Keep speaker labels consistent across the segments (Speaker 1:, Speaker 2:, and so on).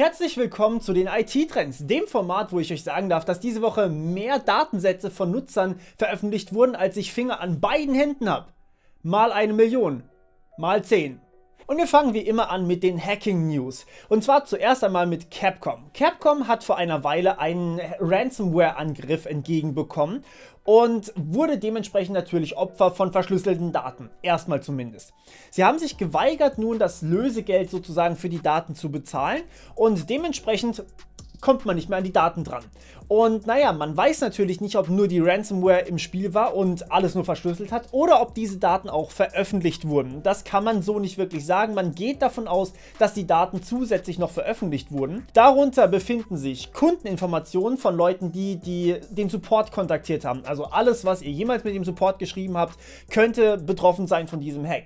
Speaker 1: Herzlich willkommen zu den IT-Trends, dem Format, wo ich euch sagen darf, dass diese Woche mehr Datensätze von Nutzern veröffentlicht wurden, als ich Finger an beiden Händen habe. Mal eine Million, mal zehn. Und wir fangen wie immer an mit den Hacking News. Und zwar zuerst einmal mit Capcom. Capcom hat vor einer Weile einen Ransomware-Angriff entgegenbekommen und wurde dementsprechend natürlich Opfer von verschlüsselten Daten. Erstmal zumindest. Sie haben sich geweigert, nun das Lösegeld sozusagen für die Daten zu bezahlen und dementsprechend kommt man nicht mehr an die Daten dran. Und naja, man weiß natürlich nicht, ob nur die Ransomware im Spiel war und alles nur verschlüsselt hat oder ob diese Daten auch veröffentlicht wurden. Das kann man so nicht wirklich sagen. Man geht davon aus, dass die Daten zusätzlich noch veröffentlicht wurden. Darunter befinden sich Kundeninformationen von Leuten, die, die den Support kontaktiert haben. Also alles, was ihr jemals mit dem Support geschrieben habt, könnte betroffen sein von diesem Hack.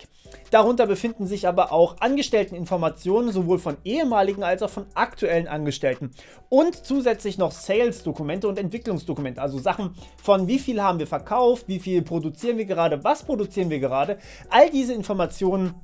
Speaker 1: Darunter befinden sich aber auch Angestellteninformationen, sowohl von ehemaligen als auch von aktuellen Angestellten und zusätzlich noch Sales-Dokumente und Entwicklungsdokumente, also Sachen von wie viel haben wir verkauft, wie viel produzieren wir gerade, was produzieren wir gerade. All diese Informationen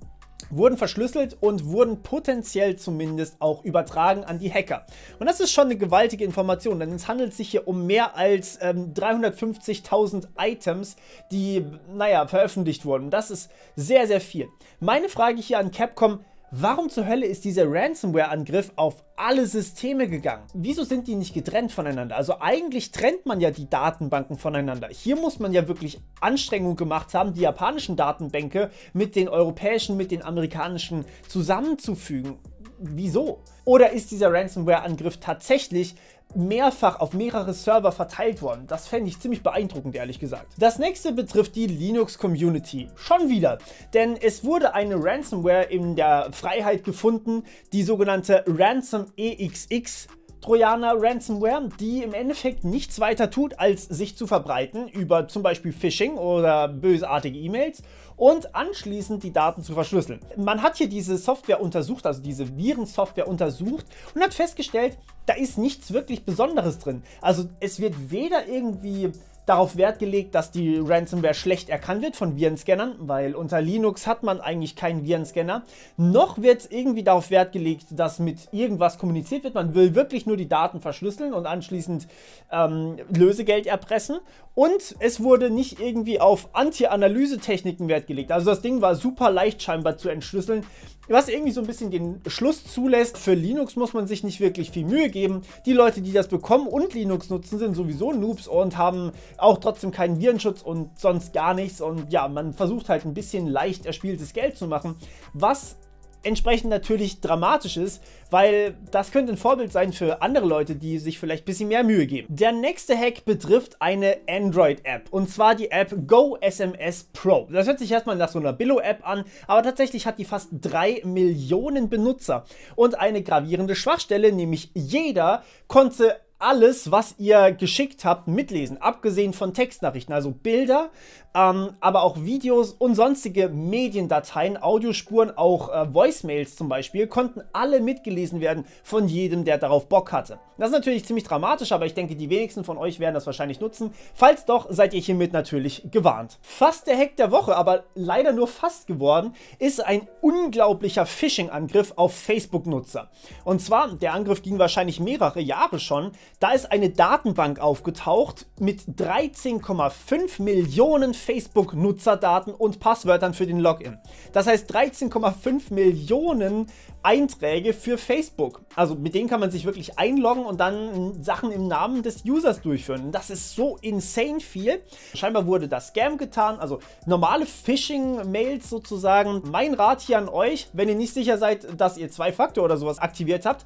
Speaker 1: wurden verschlüsselt und wurden potenziell zumindest auch übertragen an die Hacker. Und das ist schon eine gewaltige Information, denn es handelt sich hier um mehr als ähm, 350.000 Items, die, naja, veröffentlicht wurden. Das ist sehr, sehr viel. Meine Frage hier an Capcom, Warum zur Hölle ist dieser Ransomware-Angriff auf alle Systeme gegangen? Wieso sind die nicht getrennt voneinander? Also eigentlich trennt man ja die Datenbanken voneinander. Hier muss man ja wirklich Anstrengungen gemacht haben, die japanischen Datenbänke mit den europäischen, mit den amerikanischen zusammenzufügen wieso? Oder ist dieser Ransomware-Angriff tatsächlich mehrfach auf mehrere Server verteilt worden. Das fände ich ziemlich beeindruckend, ehrlich gesagt. Das nächste betrifft die Linux-Community. Schon wieder. Denn es wurde eine Ransomware in der Freiheit gefunden, die sogenannte Ransom EXX. Trojaner Ransomware, die im Endeffekt nichts weiter tut, als sich zu verbreiten über zum Beispiel Phishing oder bösartige E-Mails und anschließend die Daten zu verschlüsseln. Man hat hier diese Software untersucht, also diese Virensoftware untersucht und hat festgestellt, da ist nichts wirklich Besonderes drin. Also es wird weder irgendwie darauf Wert gelegt, dass die Ransomware schlecht erkannt wird von Virenscannern, weil unter Linux hat man eigentlich keinen Virenscanner. Noch wird irgendwie darauf Wert gelegt, dass mit irgendwas kommuniziert wird. Man will wirklich nur die Daten verschlüsseln und anschließend ähm, Lösegeld erpressen. Und es wurde nicht irgendwie auf Anti-Analyse-Techniken Wert gelegt. Also das Ding war super leicht scheinbar zu entschlüsseln. Was irgendwie so ein bisschen den Schluss zulässt, für Linux muss man sich nicht wirklich viel Mühe geben. Die Leute, die das bekommen und Linux nutzen, sind sowieso Noobs und haben auch trotzdem keinen Virenschutz und sonst gar nichts. Und ja, man versucht halt ein bisschen leicht erspieltes Geld zu machen, was entsprechend natürlich dramatisch ist, weil das könnte ein Vorbild sein für andere Leute, die sich vielleicht ein bisschen mehr Mühe geben. Der nächste Hack betrifft eine Android-App und zwar die App GoSMS Pro. Das hört sich erstmal nach so einer Billo-App an, aber tatsächlich hat die fast 3 Millionen Benutzer und eine gravierende Schwachstelle, nämlich jeder konnte alles, was ihr geschickt habt, mitlesen, abgesehen von Textnachrichten, also Bilder, ähm, aber auch Videos und sonstige Mediendateien, Audiospuren, auch äh, Voicemails zum Beispiel, konnten alle mitgelesen werden von jedem, der darauf Bock hatte. Das ist natürlich ziemlich dramatisch, aber ich denke, die wenigsten von euch werden das wahrscheinlich nutzen. Falls doch, seid ihr hiermit natürlich gewarnt. Fast der Hack der Woche, aber leider nur fast geworden, ist ein unglaublicher Phishing-Angriff auf Facebook-Nutzer. Und zwar, der Angriff ging wahrscheinlich mehrere Jahre schon, da ist eine Datenbank aufgetaucht mit 13,5 Millionen Facebook-Nutzerdaten und Passwörtern für den Login. Das heißt 13,5 Millionen Einträge für Facebook. Also mit denen kann man sich wirklich einloggen und dann Sachen im Namen des Users durchführen. Das ist so insane viel. Scheinbar wurde das Scam getan, also normale Phishing-Mails sozusagen. Mein Rat hier an euch, wenn ihr nicht sicher seid, dass ihr Zwei-Faktor oder sowas aktiviert habt,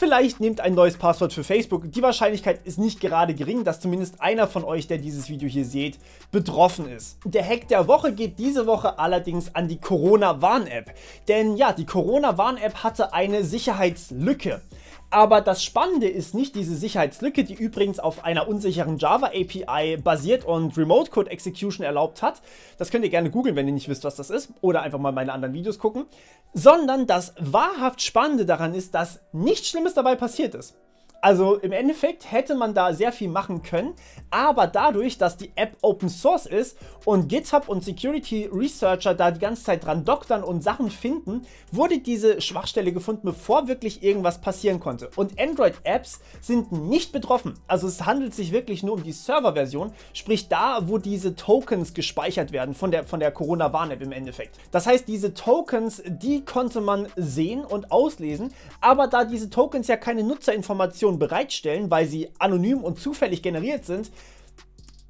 Speaker 1: Vielleicht nehmt ein neues Passwort für Facebook. Die Wahrscheinlichkeit ist nicht gerade gering, dass zumindest einer von euch, der dieses Video hier seht, betroffen ist. Der Hack der Woche geht diese Woche allerdings an die Corona-Warn-App. Denn ja, die Corona-Warn-App hatte eine Sicherheitslücke. Aber das Spannende ist nicht diese Sicherheitslücke, die übrigens auf einer unsicheren Java API basiert und Remote Code Execution erlaubt hat. Das könnt ihr gerne googeln, wenn ihr nicht wisst, was das ist. Oder einfach mal meine anderen Videos gucken. Sondern das wahrhaft Spannende daran ist, dass nichts Schlimmes dabei passiert ist. Also im Endeffekt hätte man da sehr viel machen können, aber dadurch, dass die App Open Source ist und GitHub und Security Researcher da die ganze Zeit dran doktern und Sachen finden, wurde diese Schwachstelle gefunden, bevor wirklich irgendwas passieren konnte. Und Android-Apps sind nicht betroffen. Also es handelt sich wirklich nur um die Serverversion, sprich da, wo diese Tokens gespeichert werden von der, von der Corona-Warn-App im Endeffekt. Das heißt, diese Tokens, die konnte man sehen und auslesen, aber da diese Tokens ja keine Nutzerinformationen Informationen bereitstellen, weil sie anonym und zufällig generiert sind,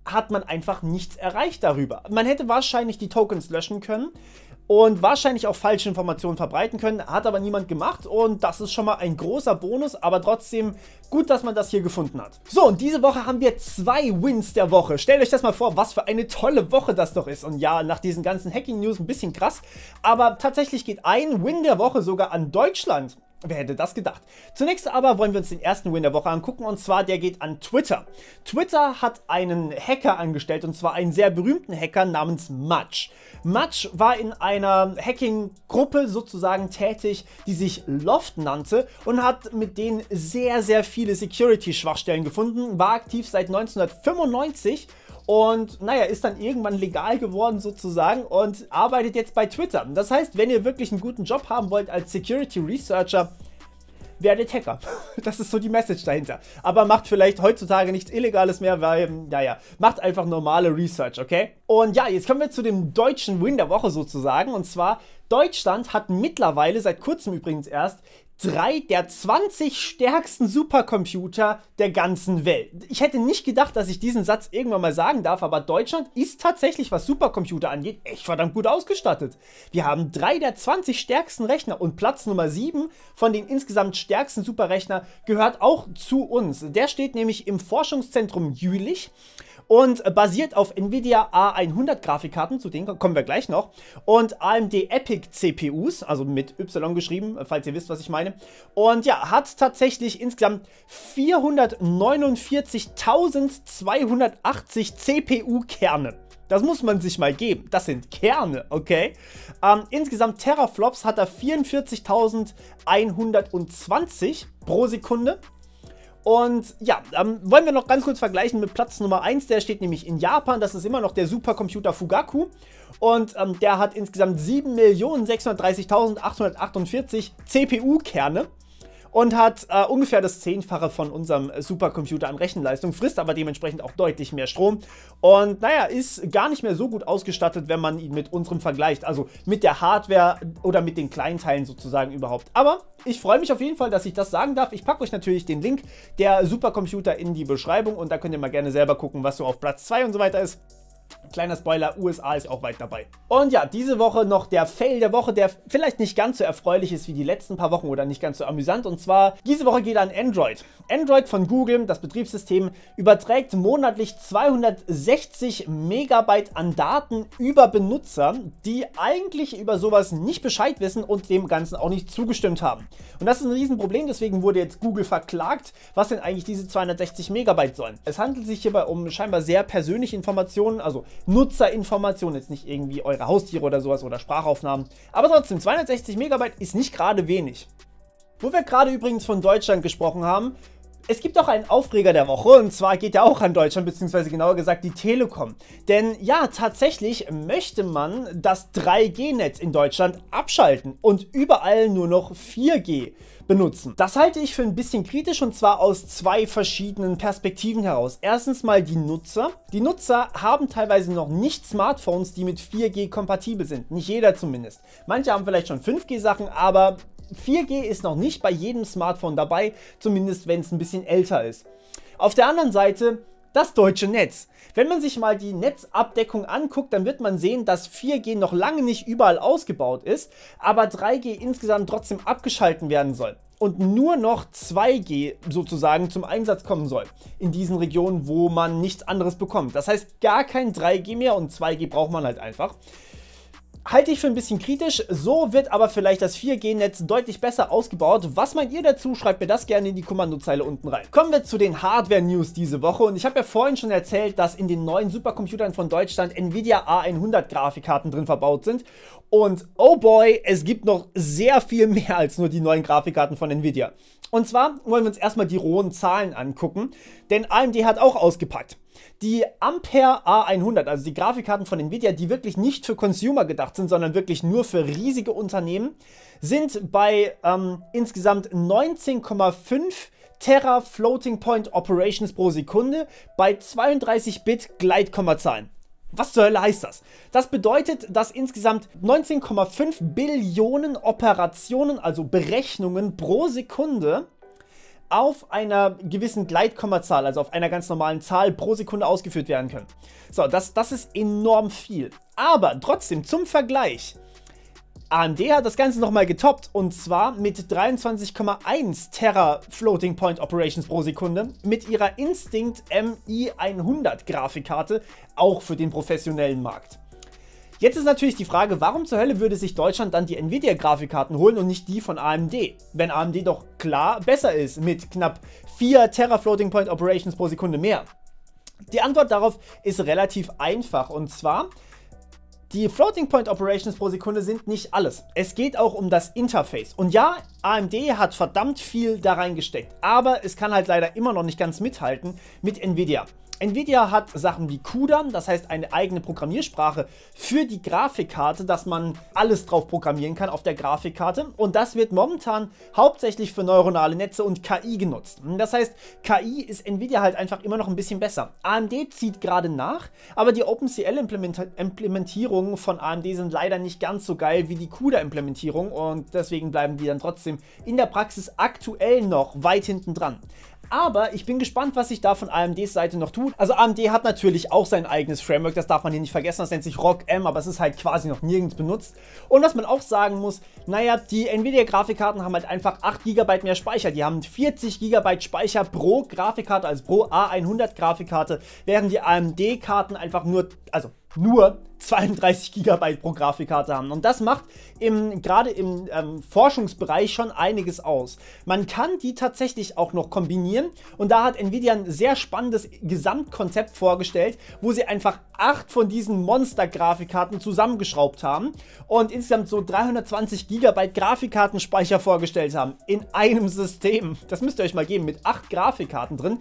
Speaker 1: hat man einfach nichts erreicht darüber. Man hätte wahrscheinlich die Tokens löschen können und wahrscheinlich auch falsche Informationen verbreiten können, hat aber niemand gemacht und das ist schon mal ein großer Bonus, aber trotzdem gut, dass man das hier gefunden hat. So, und diese Woche haben wir zwei Wins der Woche. Stellt euch das mal vor, was für eine tolle Woche das doch ist. Und ja, nach diesen ganzen Hacking-News ein bisschen krass, aber tatsächlich geht ein Win der Woche sogar an Deutschland. Wer hätte das gedacht? Zunächst aber wollen wir uns den ersten Win der Woche angucken und zwar der geht an Twitter. Twitter hat einen Hacker angestellt und zwar einen sehr berühmten Hacker namens Mudge. Mudge war in einer Hacking-Gruppe sozusagen tätig, die sich Loft nannte und hat mit denen sehr, sehr viele Security-Schwachstellen gefunden, war aktiv seit 1995 und naja, ist dann irgendwann legal geworden sozusagen und arbeitet jetzt bei Twitter. Das heißt, wenn ihr wirklich einen guten Job haben wollt als Security Researcher, werdet Hacker. Das ist so die Message dahinter. Aber macht vielleicht heutzutage nichts Illegales mehr, weil, naja, macht einfach normale Research, okay? Und ja, jetzt kommen wir zu dem deutschen Win der Woche sozusagen. Und zwar, Deutschland hat mittlerweile, seit kurzem übrigens erst, drei der 20 stärksten Supercomputer der ganzen Welt. Ich hätte nicht gedacht, dass ich diesen Satz irgendwann mal sagen darf, aber Deutschland ist tatsächlich, was Supercomputer angeht, echt verdammt gut ausgestattet. Wir haben drei der 20 stärksten Rechner und Platz Nummer 7 von den insgesamt stärksten Superrechner gehört auch zu uns. Der steht nämlich im Forschungszentrum Jülich und basiert auf Nvidia A100 Grafikkarten, zu denen kommen wir gleich noch, und AMD Epic CPUs, also mit Y geschrieben, falls ihr wisst, was ich meine. Und ja, hat tatsächlich insgesamt 449.280 CPU-Kerne. Das muss man sich mal geben. Das sind Kerne, okay? Ähm, insgesamt Teraflops hat er 44.120 pro Sekunde. Und ja, ähm, wollen wir noch ganz kurz vergleichen mit Platz Nummer 1, der steht nämlich in Japan, das ist immer noch der Supercomputer Fugaku und ähm, der hat insgesamt 7.630.848 CPU-Kerne und hat äh, ungefähr das Zehnfache von unserem äh, Supercomputer an Rechenleistung, frisst aber dementsprechend auch deutlich mehr Strom und naja, ist gar nicht mehr so gut ausgestattet, wenn man ihn mit unserem vergleicht, also mit der Hardware oder mit den kleinen Teilen sozusagen überhaupt. Aber ich freue mich auf jeden Fall, dass ich das sagen darf. Ich packe euch natürlich den Link der Supercomputer in die Beschreibung und da könnt ihr mal gerne selber gucken, was so auf Platz 2 und so weiter ist. Kleiner Spoiler, USA ist auch weit dabei. Und ja, diese Woche noch der Fail der Woche, der vielleicht nicht ganz so erfreulich ist wie die letzten paar Wochen oder nicht ganz so amüsant. Und zwar, diese Woche geht an Android. Android von Google, das Betriebssystem, überträgt monatlich 260 Megabyte an Daten über Benutzer, die eigentlich über sowas nicht Bescheid wissen und dem Ganzen auch nicht zugestimmt haben. Und das ist ein Riesenproblem, deswegen wurde jetzt Google verklagt, was denn eigentlich diese 260 Megabyte sollen. Es handelt sich hierbei um scheinbar sehr persönliche Informationen, also Nutzerinformationen, jetzt nicht irgendwie eure Haustiere oder sowas oder Sprachaufnahmen. Aber trotzdem, 260 Megabyte ist nicht gerade wenig. Wo wir gerade übrigens von Deutschland gesprochen haben, es gibt auch einen Aufreger der Woche und zwar geht er auch an Deutschland, beziehungsweise genauer gesagt die Telekom. Denn ja, tatsächlich möchte man das 3G-Netz in Deutschland abschalten und überall nur noch 4G benutzen. Das halte ich für ein bisschen kritisch und zwar aus zwei verschiedenen Perspektiven heraus. Erstens mal die Nutzer. Die Nutzer haben teilweise noch nicht Smartphones, die mit 4G kompatibel sind. Nicht jeder zumindest. Manche haben vielleicht schon 5G-Sachen, aber 4G ist noch nicht bei jedem Smartphone dabei, zumindest wenn es ein bisschen älter ist. Auf der anderen Seite das deutsche Netz. Wenn man sich mal die Netzabdeckung anguckt, dann wird man sehen, dass 4G noch lange nicht überall ausgebaut ist, aber 3G insgesamt trotzdem abgeschalten werden soll und nur noch 2G sozusagen zum Einsatz kommen soll in diesen Regionen, wo man nichts anderes bekommt. Das heißt gar kein 3G mehr und 2G braucht man halt einfach. Halte ich für ein bisschen kritisch, so wird aber vielleicht das 4G-Netz deutlich besser ausgebaut. Was meint ihr dazu? Schreibt mir das gerne in die Kommandozeile unten rein. Kommen wir zu den Hardware-News diese Woche und ich habe ja vorhin schon erzählt, dass in den neuen Supercomputern von Deutschland Nvidia A100 Grafikkarten drin verbaut sind und oh boy, es gibt noch sehr viel mehr als nur die neuen Grafikkarten von Nvidia. Und zwar wollen wir uns erstmal die rohen Zahlen angucken, denn AMD hat auch ausgepackt. Die Ampere A100, also die Grafikkarten von Nvidia, die wirklich nicht für Consumer gedacht sind, sondern wirklich nur für riesige Unternehmen, sind bei ähm, insgesamt 19,5 Terra Floating Point Operations pro Sekunde bei 32 Bit Gleitkommazahlen. Was zur Hölle heißt das? Das bedeutet, dass insgesamt 19,5 Billionen Operationen, also Berechnungen pro Sekunde, auf einer gewissen Gleitkommazahl, also auf einer ganz normalen Zahl pro Sekunde ausgeführt werden können. So, das, das ist enorm viel. Aber trotzdem, zum Vergleich, AMD hat das Ganze nochmal getoppt und zwar mit 23,1 Terra Floating Point Operations pro Sekunde mit ihrer Instinct MI100 Grafikkarte, auch für den professionellen Markt. Jetzt ist natürlich die Frage, warum zur Hölle würde sich Deutschland dann die Nvidia-Grafikkarten holen und nicht die von AMD? Wenn AMD doch klar besser ist mit knapp 4 Terra Floating Point Operations pro Sekunde mehr. Die Antwort darauf ist relativ einfach und zwar die Floating Point Operations pro Sekunde sind nicht alles. Es geht auch um das Interface. Und ja, AMD hat verdammt viel da reingesteckt, aber es kann halt leider immer noch nicht ganz mithalten mit Nvidia. Nvidia hat Sachen wie CUDA, das heißt eine eigene Programmiersprache für die Grafikkarte, dass man alles drauf programmieren kann auf der Grafikkarte. Und das wird momentan hauptsächlich für neuronale Netze und KI genutzt. Das heißt, KI ist Nvidia halt einfach immer noch ein bisschen besser. AMD zieht gerade nach, aber die OpenCL-Implementierung Implementierungen von AMD sind leider nicht ganz so geil wie die CUDA-Implementierung und deswegen bleiben die dann trotzdem in der Praxis aktuell noch weit hinten dran. Aber ich bin gespannt, was sich da von AMDs Seite noch tut. Also AMD hat natürlich auch sein eigenes Framework, das darf man hier nicht vergessen, das nennt sich ROG-M, aber es ist halt quasi noch nirgends benutzt. Und was man auch sagen muss, naja, die Nvidia-Grafikkarten haben halt einfach 8 GB mehr Speicher. Die haben 40 GB Speicher pro Grafikkarte, also pro A100-Grafikkarte, während die AMD-Karten einfach nur, also nur 32 GB pro Grafikkarte haben. Und das macht gerade im ähm, Forschungsbereich schon einiges aus. Man kann die tatsächlich auch noch kombinieren und da hat Nvidia ein sehr spannendes Gesamtkonzept vorgestellt, wo sie einfach acht von diesen Monster-Grafikkarten zusammengeschraubt haben und insgesamt so 320 GB Grafikkartenspeicher vorgestellt haben in einem System. Das müsst ihr euch mal geben, mit acht Grafikkarten drin.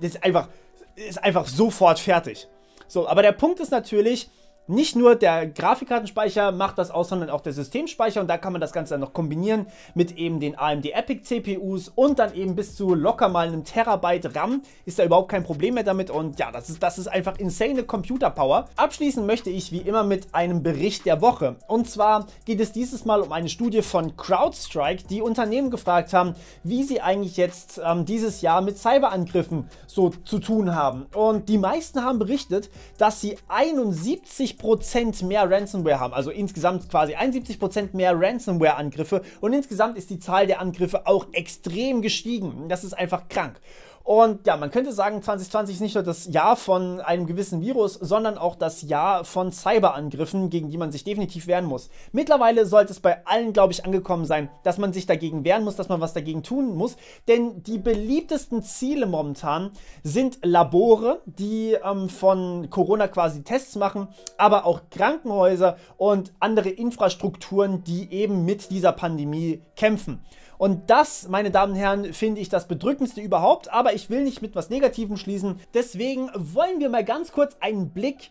Speaker 1: Das ist einfach, ist einfach sofort fertig. So, aber der Punkt ist natürlich, nicht nur der Grafikkartenspeicher macht das aus, sondern auch der Systemspeicher und da kann man das Ganze dann noch kombinieren mit eben den AMD Epic CPUs und dann eben bis zu locker mal einem Terabyte RAM ist da überhaupt kein Problem mehr damit und ja, das ist, das ist einfach insane Computerpower. Abschließen möchte ich wie immer mit einem Bericht der Woche und zwar geht es dieses Mal um eine Studie von CrowdStrike, die Unternehmen gefragt haben, wie sie eigentlich jetzt ähm, dieses Jahr mit Cyberangriffen so zu tun haben und die meisten haben berichtet, dass sie 71 70% mehr Ransomware haben. Also insgesamt quasi 71% mehr Ransomware-Angriffe. Und insgesamt ist die Zahl der Angriffe auch extrem gestiegen. Das ist einfach krank. Und ja, man könnte sagen, 2020 ist nicht nur das Jahr von einem gewissen Virus, sondern auch das Jahr von Cyberangriffen, gegen die man sich definitiv wehren muss. Mittlerweile sollte es bei allen, glaube ich, angekommen sein, dass man sich dagegen wehren muss, dass man was dagegen tun muss. Denn die beliebtesten Ziele momentan sind Labore, die ähm, von Corona quasi Tests machen, aber auch Krankenhäuser und andere Infrastrukturen, die eben mit dieser Pandemie kämpfen. Und das, meine Damen und Herren, finde ich das Bedrückendste überhaupt, aber ich will nicht mit was Negativem schließen. Deswegen wollen wir mal ganz kurz einen Blick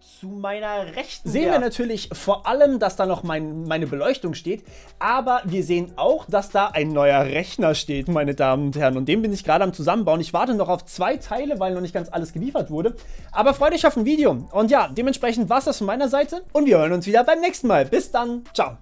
Speaker 1: zu meiner Rechten. Sehen ja. wir natürlich vor allem, dass da noch mein, meine Beleuchtung steht, aber wir sehen auch, dass da ein neuer Rechner steht, meine Damen und Herren. Und den bin ich gerade am Zusammenbauen. Ich warte noch auf zwei Teile, weil noch nicht ganz alles geliefert wurde. Aber freut euch auf ein Video. Und ja, dementsprechend war es das von meiner Seite und wir hören uns wieder beim nächsten Mal. Bis dann. Ciao.